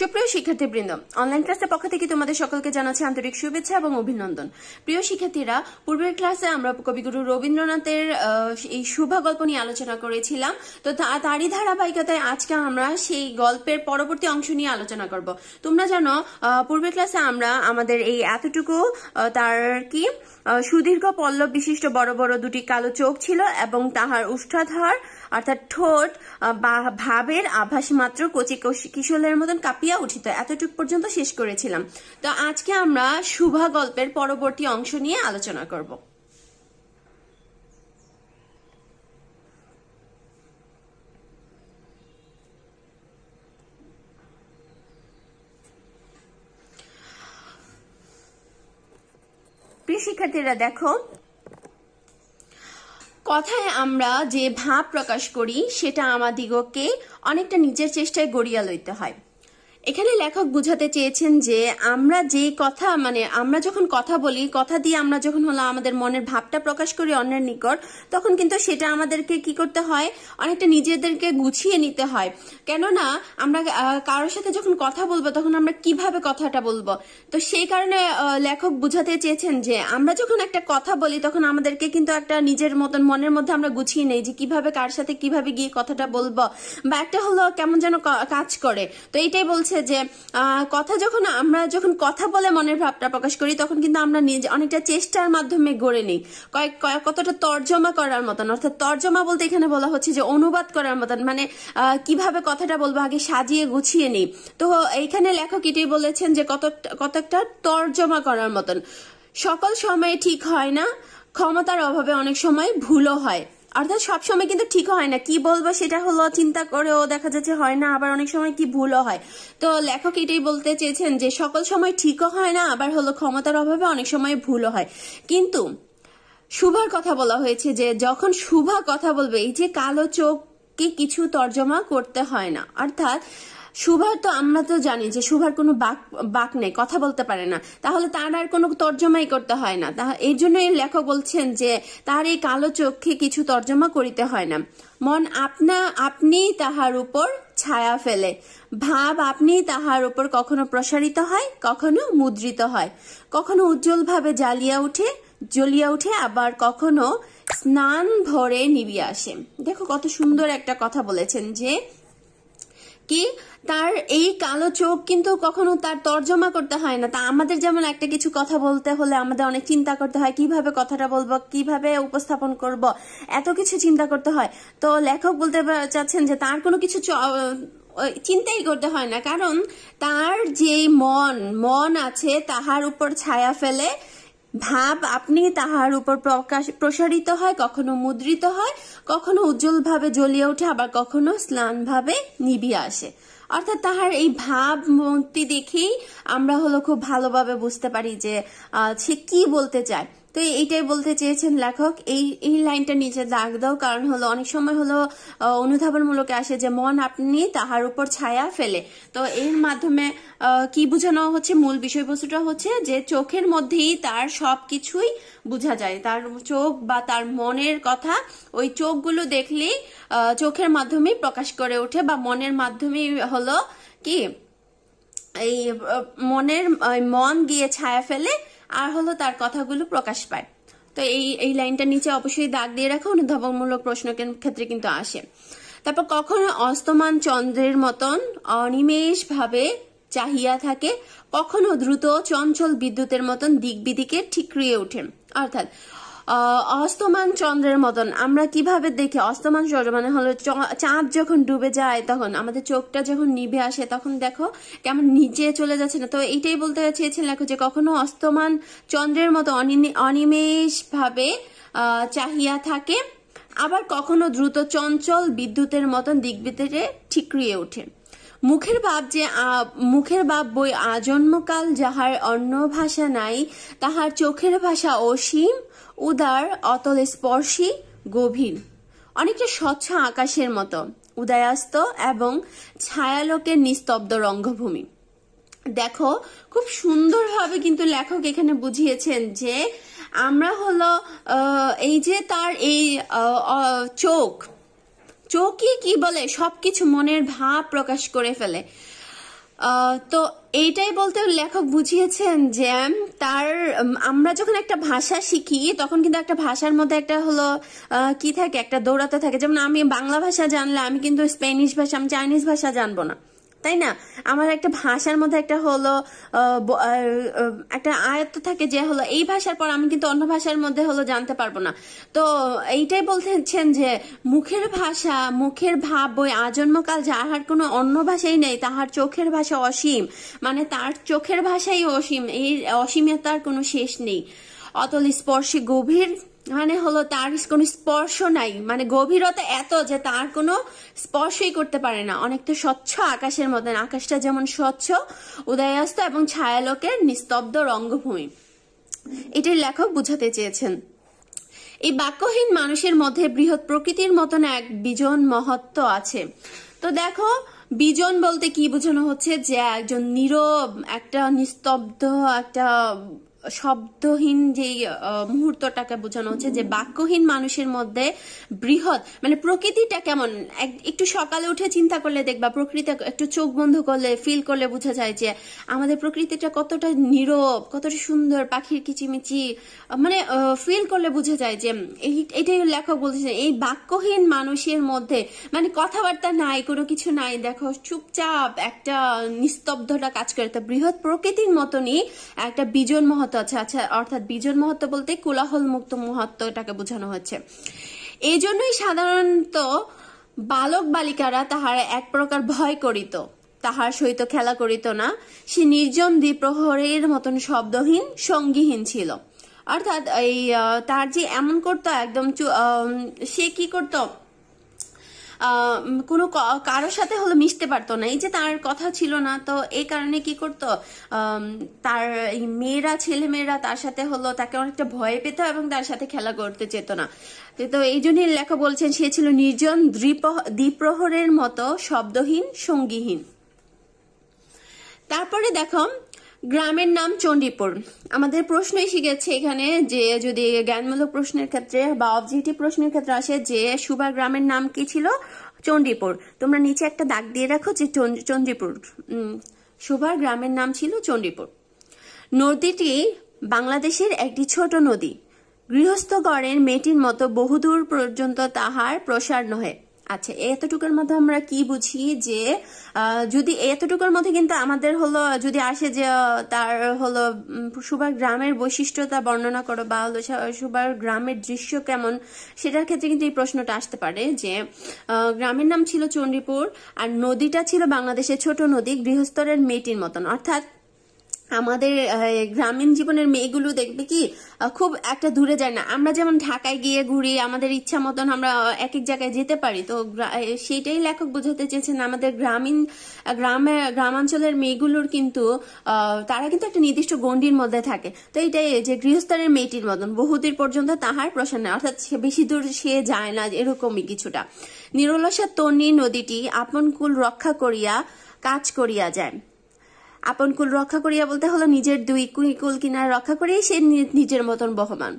সুপ্রিয় শিক্ষার্থীবৃন্দ অনলাইন ক্লাসের পক্ষ থেকে তোমাদের সকলকে জানাচ্ছি আন্তরিক শুভেচ্ছা এবং অভিনন্দন প্রিয় শিক্ষার্থীরা পূর্বের ক্লাসে আমরা কবিগুরু রবীন্দ্রনাথের এই শুভা গল্প নিয়ে আলোচনা করেছিলাম তো তারই ধারাবাহিকতায় আজকে আমরা সেই গল্পের পরবর্তী অংশ নিয়ে আলোচনা করব তোমরা জানো পূর্বের ক্লাসে আমরা আমাদের এই এতটুকু তার কি সুদীর্ঘ পল্লব বিশিষ্ট বড় বড় দুটি কালো চোখ ছিল এবং তাহার উষ্ঠাধার অর্থাৎ ঠোঁট ভাবের আভাস মাত্র কচি কিশোরের মতন কাঁপিয়া উঠিত এতটুক পর্যন্ত শেষ করেছিলাম তো আজকে আমরা শুভা গল্পের পরবর্তী অংশ নিয়ে আলোচনা করব শিক্ষার্থীরা দেখো কথায় আমরা যে ভাব প্রকাশ করি সেটা আমাদিগকে অনেকটা নিজের চেষ্টায় গড়িয়া লইতে হয় এখানে লেখক বুঝাতে চেয়েছেন যে আমরা যে কথা মানে আমরা যখন কথা বলি কথা দিয়ে আমরা যখন হলো আমাদের মনের ভাবটা প্রকাশ করি অন্যের নিকট তখন কিন্তু সেটা আমাদেরকে কি করতে হয় অনেকটা নিজেদেরকে গুছিয়ে নিতে হয় কেননা আমরা কারোর সাথে যখন কথা বলবো তখন আমরা কিভাবে কথাটা বলবো তো সেই কারণে লেখক বুঝাতে চেয়েছেন যে আমরা যখন একটা কথা বলি তখন আমাদেরকে কিন্তু একটা নিজের মতন মনের মধ্যে আমরা গুছিয়ে নেই যে কিভাবে কার সাথে কিভাবে গিয়ে কথাটা বলবো বা একটা হলো কেমন যেন কাজ করে তো এটাই বলছে হচ্ছে যে কথা যখন আমরা যখন কথা বলে মনের ভাবটা প্রকাশ করি তখন কিন্তু আমরা নিজে অনেকটা চেষ্টার মাধ্যমে গড়ে নিই কয়েক কতটা তর্জমা করার মতন অর্থাৎ তর্জমা বলতে এখানে বলা হচ্ছে যে অনুবাদ করার মতন মানে কিভাবে কথাটা বলবো আগে সাজিয়ে গুছিয়ে নিই তো এইখানে লেখক এটি বলেছেন যে কত কতটা তর্জমা করার মতন সকল সময়ে ঠিক হয় না ক্ষমতার অভাবে অনেক সময় ভুলও হয় অর্থাৎ সবসময় কিন্তু ঠিক হয় না কি বলবো সেটা হলো চিন্তা করেও দেখা যাচ্ছে হয় না আবার অনেক সময় কি ভুলও হয় তো লেখক এটাই বলতে চেয়েছেন যে সকল সময় ঠিকও হয় না আবার হলো ক্ষমতার অভাবে অনেক সময় ভুলও হয় কিন্তু শুভার কথা বলা হয়েছে যে যখন শুভা কথা বলবে এই যে কালো চোখকে কিছু তর্জমা করতে হয় না অর্থাৎ সুভার তো আমরা তো জানি যে সুভার কোনো বাক বাক নেই কথা বলতে পারে না তাহলে তার আর কোনো তর্জমাই করতে হয় না তা এই জন্যই লেখক বলছেন যে তার এই কালো চোখে কিছু তর্জমা করিতে হয় না মন আপনা আপনি তাহার উপর ছায়া ফেলে ভাব আপনি তাহার উপর কখনো প্রসারিত হয় কখনো মুদ্রিত হয় কখনো উজ্জ্বলভাবে জ্বালিয়া উঠে জ্বলিয়া উঠে আবার কখনো স্নান ভরে নিবিয়ে আসে দেখো কত সুন্দর একটা কথা বলেছেন যে কি তার এই কালো চোখ কিন্তু কখনো তার তর্জমা করতে হয় না তা আমাদের যেমন একটা কিছু কথা বলতে হলে আমাদের অনেক চিন্তা করতে হয় কিভাবে কথাটা বলবো কিভাবে উপস্থাপন করব এত কিছু চিন্তা করতে হয় তো লেখক বলতে চাচ্ছেন যে তার কোনো কিছু চিন্তাই করতে হয় না কারণ তার যে মন মন আছে তাহার উপর ছায়া ফেলে ভাব আপনি তাহার উপর প্রকাশ প্রসারিত হয় কখনো মুদ্রিত হয় কখনো উজ্জ্বলভাবে জ্বলিয়ে ওঠে আবার কখনো স্নানভাবে নিবিয়ে আসে অর্থাৎ তাহার এই ভাব মূর্তি দেখেই আমরা হলো খুব ভালোভাবে বুঝতে পারি যে সে কি বলতে চায় তো এইটাই বলতে চেয়েছেন লেখক এই এই লাইনটা নিচে দাগ দাও কারণ হলো অনেক সময় হলো অনুধাবনমূলক আসে যে মন আপনি তাহার উপর ছায়া ফেলে তো এর মাধ্যমে কি বোঝানো হচ্ছে মূল বিষয়বস্তুটা হচ্ছে যে চোখের মধ্যেই তার সব কিছুই বোঝা যায় তার চোখ বা তার মনের কথা ওই চোখগুলো দেখলেই চোখের মাধ্যমেই প্রকাশ করে ওঠে বা মনের মাধ্যমেই হলো কি এই মনের মন গিয়ে ছায়া ফেলে আর হলো তার কথাগুলো প্রকাশ পায় তো এই এই লাইনটা নিচে অবশ্যই দাগ দিয়ে রাখা অনুধাবনমূলক প্রশ্ন ক্ষেত্রে কিন্তু আসে তারপর কখনো অস্তমান চন্দ্রের মতন অনিমেষভাবে চাহিয়া থাকে কখনো দ্রুত চঞ্চল বিদ্যুতের মতন দিক বিদিকে ঠিকরিয়ে ওঠে অর্থাৎ অস্তমান চন্দ্রের মতন আমরা কিভাবে দেখি অস্তমান চন্দ্র মানে হলো চাঁদ যখন ডুবে যায় তখন আমাদের চোখটা যখন নিভে আসে তখন দেখো কেমন নিচে চলে যাচ্ছে না তো এইটাই বলতে চেয়েছেন লেখো যে কখনো অস্তমান চন্দ্রের মতো অনিমেষভাবে চাহিয়া থাকে আবার কখনো দ্রুত চঞ্চল বিদ্যুতের মতন বিদ্যুতে ঠিকরিয়ে ওঠে মুখের বাপ যে মুখের বাপ বই আজন্মকাল যাহার অন্য ভাষা নাই তাহার চোখের ভাষা অসীম উদার অতল স্পর্শী গভীর অনেকটা স্বচ্ছ আকাশের মতো উদয়াস্ত এবং ছায়ালোকের নিস্তব্ধ রঙ্গভূমি দেখো খুব সুন্দরভাবে কিন্তু লেখক এখানে বুঝিয়েছেন যে আমরা হলো এই যে তার এই চোখ চোখই কি বলে সবকিছু মনের ভাব প্রকাশ করে ফেলে তো এইটাই বলতে লেখক বুঝিয়েছেন যে তার আমরা যখন একটা ভাষা শিখি তখন কিন্তু একটা ভাষার মধ্যে একটা হলো কি থাকে একটা দৌড়াতে থাকে যেমন আমি বাংলা ভাষা জানলে আমি কিন্তু স্প্যানিশ ভাষা আমি চাইনিজ ভাষা জানবো না তাই না আমার একটা ভাষার মধ্যে একটা হলো একটা আয়ত্ত থাকে যে হলো এই ভাষার পর আমি কিন্তু অন্য ভাষার মধ্যে হলো জানতে পারবো না তো এইটাই বলতেছেন যে মুখের ভাষা মুখের ভাব বই আজন্মকাল যাহার কোনো অন্য ভাষাই নেই তাহার চোখের ভাষা অসীম মানে তার চোখের ভাষাই অসীম এই অসীমে তার কোনো শেষ নেই অতল স্পর্শে গভীর মানে হলো তার কোনো স্পর্শ নাই মানে গভীরতা এত যে তার কোনো স্পর্শই করতে পারে না অনেকটা স্বচ্ছ আকাশের মতন আকাশটা যেমন স্বচ্ছ উদয়াস্ত এবং ছায়ালোকের নিস্তব্ধ রঙ্গভূমি এটির লেখক বুঝাতে চেয়েছেন এই বাক্যহীন মানুষের মধ্যে বৃহৎ প্রকৃতির মতন এক বিজন মহত্ব আছে তো দেখো বিজন বলতে কি বোঝানো হচ্ছে যে একজন নীরব একটা নিস্তব্ধ একটা শব্দহীন যেই মুহূর্তটাকে বোঝানো হচ্ছে যে বাক্যহীন মানুষের মধ্যে বৃহৎ মানে প্রকৃতিটা কেমন একটু সকালে উঠে চিন্তা করলে দেখবা প্রকৃতি একটু চোখ বন্ধ করলে ফিল করলে বোঝা যায় যে আমাদের প্রকৃতিটা কতটা নীরব কতটা সুন্দর পাখির কিচিমিচি মানে ফিল করলে বোঝা যায় যে এটাই লেখক বলছে এই বাক্যহীন মানুষের মধ্যে মানে কথাবার্তা নাই কোনো কিছু নাই দেখো চুপচাপ একটা নিস্তব্ধটা কাজ করে তো বৃহৎ প্রকৃতির মতনই একটা বিজন মহত মহত্ব আচ্ছা, আছে আচ্ছা, আচ্ছা অর্থাৎ বিজন মহত্ব বলতে কোলাহল মুক্ত মহত্ব এটাকে বোঝানো হচ্ছে এই জন্যই সাধারণত বালক বালিকারা তাহার এক প্রকার ভয় করিত তাহার সহিত খেলা করিত না সে নির্জন দ্বিপ্রহরের মতন শব্দহীন সঙ্গীহীন ছিল অর্থাৎ এই তার যে এমন করতো একদম সে কি করতো কোনো কারোর সাথে হলো মিশতে পারতো না এই যে তার কথা ছিল না তো এই কারণে কি করতো তার মেয়েরা ছেলে মেয়েরা তার সাথে হলো তাকে অনেকটা ভয় পেত এবং তার সাথে খেলা করতে চেত না তো এই জন্যই লেখা বলছেন সে ছিল নির্জন দ্বিপ্রহরের মতো শব্দহীন সঙ্গীহীন তারপরে দেখো গ্রামের নাম চণ্ডীপুর আমাদের প্রশ্নই শিখেছে এখানে যে যদি জ্ঞানমূলক প্রশ্নের ক্ষেত্রে বা অবজেক্টিভ প্রশ্নের ক্ষেত্রে আসে যে সুভা গ্রামের নাম কি ছিল চণ্ডীপুর তোমরা নিচে একটা দাগ দিয়ে রাখো যে চণ্ডীপুর সুভার গ্রামের নাম ছিল চণ্ডীপুর নদীটি বাংলাদেশের একটি ছোট নদী গৃহস্থগণের মেয়েটির মতো বহুদূর পর্যন্ত তাহার প্রসার নহে আচ্ছা এতটুকুর মধ্যে আমরা কি বুঝি যে যদি এতটুকুর মধ্যে কিন্তু আমাদের হলো যদি আসে যে তার হলো সুবার গ্রামের বৈশিষ্ট্যতা বর্ণনা করো বা হলো সুবার গ্রামের দৃশ্য কেমন সেটার ক্ষেত্রে কিন্তু এই প্রশ্নটা আসতে পারে যে গ্রামের নাম ছিল চণ্ডীপুর আর নদীটা ছিল বাংলাদেশের ছোট নদী গৃহস্তরের মেয়েটির মতন অর্থাৎ আমাদের গ্রামীণ জীবনের মেয়েগুলো দেখবে কি খুব একটা দূরে যায় না আমরা যেমন ঢাকায় গিয়ে ঘুরি আমাদের ইচ্ছা মতন আমরা এক এক জায়গায় যেতে পারি তো সেটাই লেখক বোঝাতে চেয়েছেন আমাদের গ্রামীণ গ্রামে গ্রামাঞ্চলের মেয়েগুলোর কিন্তু তারা কিন্তু একটা নির্দিষ্ট গণ্ডির মধ্যে থাকে তো এটাই যে গৃহস্থানের মেয়েটির মতন বহুদূর পর্যন্ত তাহার নেই অর্থাৎ সে বেশি দূর সে যায় না এরকমই কিছুটা নিরলসা তন্নি নদীটি আপন কুল রক্ষা করিয়া কাজ করিয়া যায় আপন কুল রক্ষা করিয়া বলতে হলো নিজের দুই কুল কিনার রক্ষা করিয়া সে নিজের মতন বহমান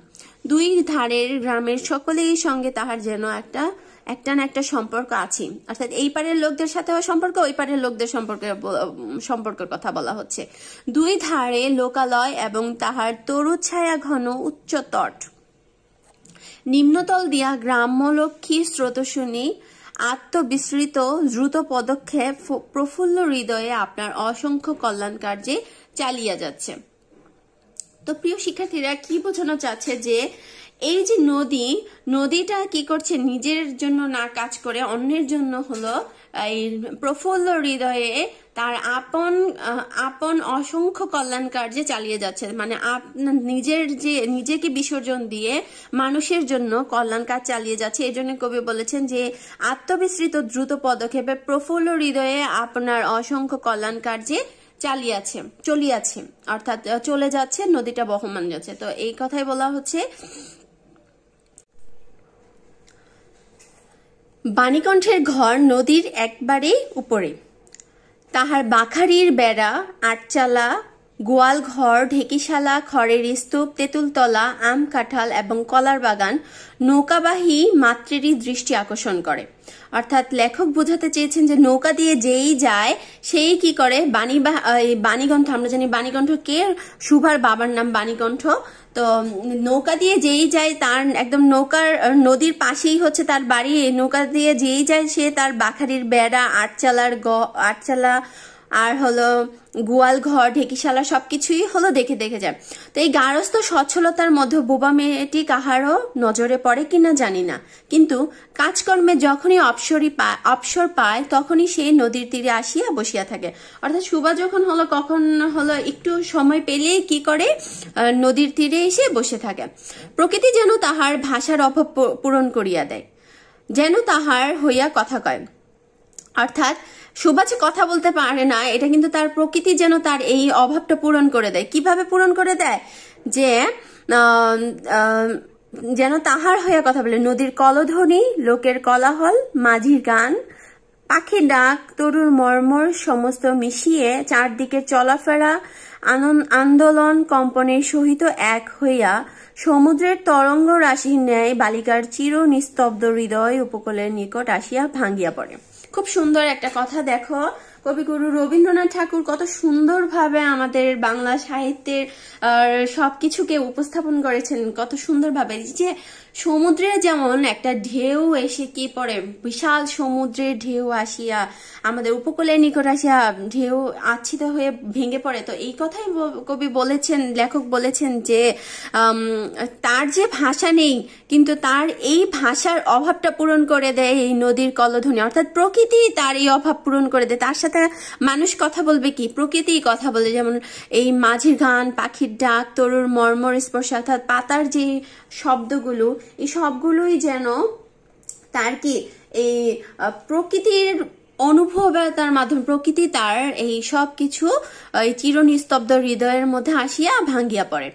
দুই ধারের গ্রামের সকলেই সঙ্গে তাহার যেন একটা একটা না একটা সম্পর্ক আছে অর্থাৎ এই পারের লোকদের সাথে সম্পর্ক ওই পারের লোকদের সম্পর্কে সম্পর্কের কথা বলা হচ্ছে দুই ধারে লোকালয় এবং তাহার তরু ছায়া ঘন উচ্চতট নিম্নতল দিয়া গ্রাম্যলক্ষ্মী স্রোতসনী আত্মবিস্তৃত দ্রুত পদক্ষেপ প্রফুল্ল হৃদয়ে আপনার অসংখ্য কল্যাণ কার্যে চালিয়ে যাচ্ছে তো প্রিয় শিক্ষার্থীরা কি বোঝানো চাচ্ছে যে এই যে নদী নদীটা কি করছে নিজের জন্য না কাজ করে অন্যের জন্য হলো এই প্রফুল্ল হৃদয়ে তার আপন আপন অসংখ্য কল্যাণ কার্যে চালিয়ে যাচ্ছে মানে নিজের যে নিজেকে বিসর্জন দিয়ে মানুষের জন্য কল্যাণ কাজ চালিয়ে যাচ্ছে এই জন্য কবি বলেছেন যে আত্মবিস্তৃত দ্রুত পদক্ষেপে প্রফুল্ল হৃদয়ে আপনার অসংখ্য কল্যাণ কার্যে চালিয়াছে চলিয়াছে অর্থাৎ চলে যাচ্ছে নদীটা বহমান যাচ্ছে তো এই কথাই বলা হচ্ছে বাণীকণ্ঠের ঘর নদীর একবারে উপরে তাহার বাখারির বেড়া আটচালা গোয়াল ঘর ঢেকিশালা খড়ের স্তূপ তেঁতুলতলা আম কাঁঠাল এবং কলার বাগান নৌকাবাহী মাত্রেরই দৃষ্টি আকর্ষণ করে অর্থাৎ লেখক বোঝাতে চেয়েছেন যে নৌকা দিয়ে যেই যায় সেই কি করে বাণী বাণীকণ্ঠ আমরা জানি বাণীকণ্ঠ কে সুভার বাবার নাম বাণীকণ্ঠ তো নৌকা দিয়ে যেই যায় তার একদম নৌকার নদীর পাশেই হচ্ছে তার বাড়ি নৌকা দিয়ে যেই যায় সে তার বাখারির বেড়া আটচালার গ আটচালা আর হলো গোয়াল ঘর ঢেকিশালা সবকিছুই হলো দেখে দেখে যায় তো এই গারস্থ সচ্ছলতার মধ্যে বোবা মেয়েটি কাহারও নজরে পড়ে কিনা জানি না কিন্তু কাজকর্মে যখনই অপসরই পায় অবসর পায় তখনই সে নদীর তীরে আসিয়া বসিয়া থাকে অর্থাৎ সুবা যখন হলো কখন হলো একটু সময় পেলে কি করে নদীর তীরে এসে বসে থাকে প্রকৃতি যেন তাহার ভাষার অভাব পূরণ করিয়া দেয় যেন তাহার হইয়া কথা কয় অর্থাৎ সুবাচে কথা বলতে পারে না এটা কিন্তু তার প্রকৃতি যেন তার এই অভাবটা পূরণ করে দেয় কিভাবে পূরণ করে দেয় যে যেন তাহার হইয়া কথা বলে নদীর কলধ্বনি লোকের কলাহল মাঝির গান পাখি ডাক তরুর মর্মর সমস্ত মিশিয়ে চারদিকে চলাফেরা আন্দোলন কম্পনের সহিত এক হইয়া সমুদ্রের তরঙ্গ রাশির ন্যায় বালিকার চির নিস্তব্ধ হৃদয় উপকূলের নিকট আসিয়া ভাঙ্গিয়া পড়ে খুব সুন্দর একটা কথা দেখো কবিগুরু রবীন্দ্রনাথ ঠাকুর কত সুন্দরভাবে আমাদের বাংলা সাহিত্যের সবকিছুকে উপস্থাপন করেছেন কত সুন্দরভাবে যে সমুদ্রে যেমন একটা ঢেউ এসে কি পড়ে বিশাল সমুদ্রের ঢেউ আসিয়া আমাদের উপকূলের নিকট আসিয়া ঢেউ আচ্ছিত হয়ে ভেঙে পড়ে তো এই কথাই কবি বলেছেন লেখক বলেছেন যে তার যে ভাষা নেই কিন্তু তার এই ভাষার অভাবটা পূরণ করে দেয় এই নদীর কলধ্বনি অর্থাৎ প্রকৃতি তার এই অভাব পূরণ করে দেয় তার সাথে মানুষ কথা বলবে কি প্রকৃতি কথা বলে যেমন এই মাঝির গান পাখির ডাক তরুর মর্মর স্পর্শ অর্থাৎ পাতার যে শব্দগুলো এই সবগুলোই যেন তার কি এই প্রকৃতির অনুভব তার মাধ্যমে প্রকৃতি তার এই সব কিছু এই চিরনিস্তব্ধ হৃদয়ের মধ্যে আসিয়া ভাঙ্গিয়া পড়ে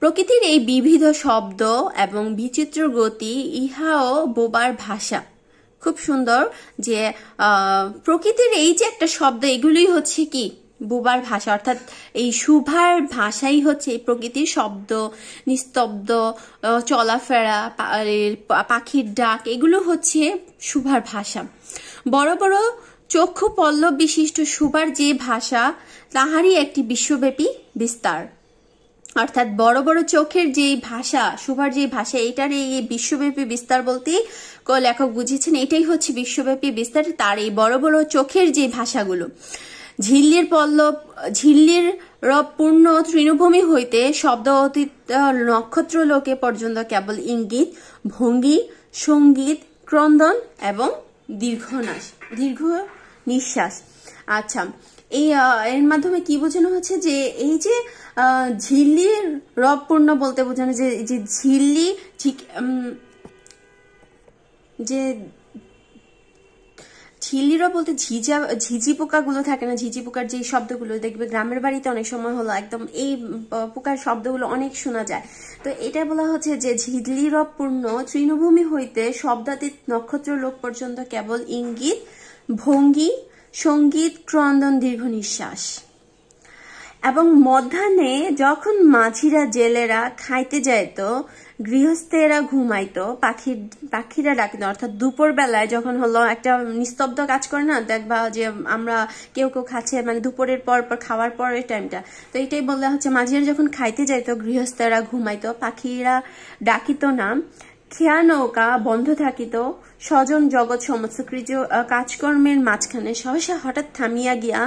প্রকৃতির এই বিবিধ শব্দ এবং বিচিত্র গতি ইহাও বোবার ভাষা খুব সুন্দর যে প্রকৃতির এই যে একটা শব্দ এগুলি হচ্ছে কি বুবার ভাষা অর্থাৎ এই সুভার ভাষাই হচ্ছে প্রকৃতির শব্দ নিস্তব্ধ চলাফেরা পাখির ডাক এগুলো হচ্ছে সুভার ভাষা বড় বড় চক্ষু পল্লব বিশিষ্ট সুভার যে ভাষা তাহারই একটি বিশ্বব্যাপী বিস্তার অর্থাৎ বড় বড় চোখের যেই ভাষা সুভার যেই ভাষা এটার এই বিশ্বব্যাপী বিস্তার বলতে লেখক বুঝিয়েছেন এটাই হচ্ছে বিশ্বব্যাপী বিস্তার তার এই বড় বড় চোখের যে ভাষাগুলো ঝিল্লির পল্লব ঝিল্লির পূর্ণ তৃণভূমি হইতে শব্দ অতীত নক্ষত্র লোকে পর্যন্ত কেবল ইঙ্গিত ভঙ্গি সঙ্গীত ক্রন্দন এবং দীর্ঘনাশ দীর্ঘ নিঃশ্বাস আচ্ছা এই এর মাধ্যমে কি বোঝানো হচ্ছে যে এই যে ঝিল্লি রবপূর্ণ বলতে বোঝানো যে যে ঝিল্লি ঠিক যে খিল্লিরও বলতে ঝিঝা ঝিঝি পোকাগুলো থাকে না ঝিঝি পোকার যে শব্দগুলো দেখবে গ্রামের বাড়িতে অনেক সময় হলো একদম এই পোকার শব্দগুলো অনেক শোনা যায় তো এটা বলা হচ্ছে যে পূর্ণ তৃণভূমি হইতে শব্দাতীত নক্ষত্র লোক পর্যন্ত কেবল ইঙ্গিত ভঙ্গি সঙ্গীত ক্রন্দন দীর্ঘ নিঃশ্বাস এবং মধ্যাহ্নে যখন মাঝিরা জেলেরা খাইতে যাইত গৃহস্থেরা ঘুমাইত পাখির পাখিরা ডাকিত অর্থাৎ দুপুর বেলায় যখন হলো একটা নিস্তব্ধ কাজ করে না দেখবা যে আমরা কেউ কেউ খাচ্ছে মানে দুপুরের পর পর খাওয়ার এই টাইমটা তো এটাই বললে হচ্ছে মাঝিরা যখন খাইতে যাইতো গৃহস্থেরা ঘুমাইতো পাখিরা ডাকিত না খেয়া নৌকা বন্ধ থাকিত স্বজন জগৎ সমস্ত কাজকর্মের মাঝখানে সহসা হঠাৎ থামিয়া গিয়া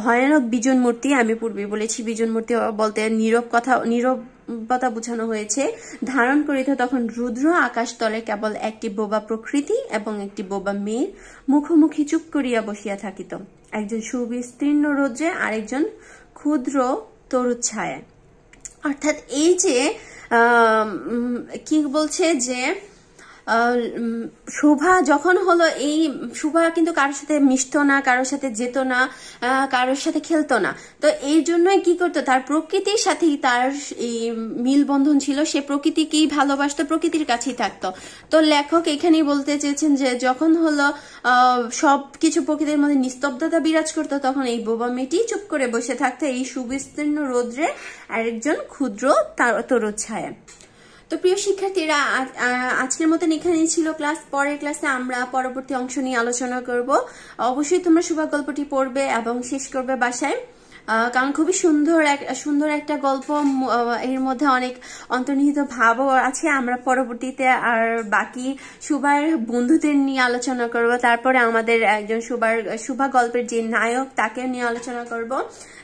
ভয়ানক বিজন মূর্তি আমি পূর্বে বলেছি বিজন মূর্তি বলতে নীরব কথা নীরব বোঝানো হয়েছে ধারণ করিত তখন রুদ্র আকাশ তলে কেবল একটি বোবা প্রকৃতি এবং একটি বোবা মেয়ে মুখোমুখি চুপ করিয়া বসিয়া থাকিত একজন সুবিস্তীর্ণ রোদ্রে আরেকজন ক্ষুদ্র তরুচ্ছায়ায় অর্থাৎ এই যে কি বলছে যে শোভা যখন হলো এই শোভা কিন্তু কারোর সাথে মিশত না কারোর সাথে যেত না কারোর সাথে খেলতো না তো এই জন্যই কি করতো তার প্রকৃতির সাথেই তার এই মিলবন্ধন ছিল সে প্রকৃতিকেই ভালোবাসতো প্রকৃতির কাছেই থাকতো তো লেখক এখানেই বলতে চেয়েছেন যে যখন হলো সব কিছু প্রকৃতির মধ্যে নিস্তব্ধতা বিরাজ করতো তখন এই বোবা মেয়েটি চুপ করে বসে থাকতো এই সুবিস্তীর্ণ রোদ্রে আরেকজন ক্ষুদ্র তার তরচ্ছায়ায় তো প্রিয় শিক্ষার্থীরা আজকের মতন এখানেই ছিল ক্লাস পরের ক্লাসে আমরা পরবর্তী অংশ নিয়ে আলোচনা করব অবশ্যই তোমরা সুভাগ গল্পটি পড়বে এবং শেষ করবে বাসায় কারণ খুবই সুন্দর এক সুন্দর একটা গল্প এর মধ্যে অনেক অন্তর্নিহিত ভাবও আছে আমরা পরবর্তীতে আর বাকি সুবার বন্ধুদের নিয়ে আলোচনা করব তারপরে আমাদের একজন সুবার সুভা গল্পের যে নায়ক তাকে নিয়ে আলোচনা করব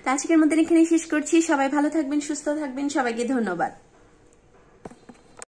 তা আজকের মধ্যে এখানে শেষ করছি সবাই ভালো থাকবেন সুস্থ থাকবেন সবাইকে ধন্যবাদ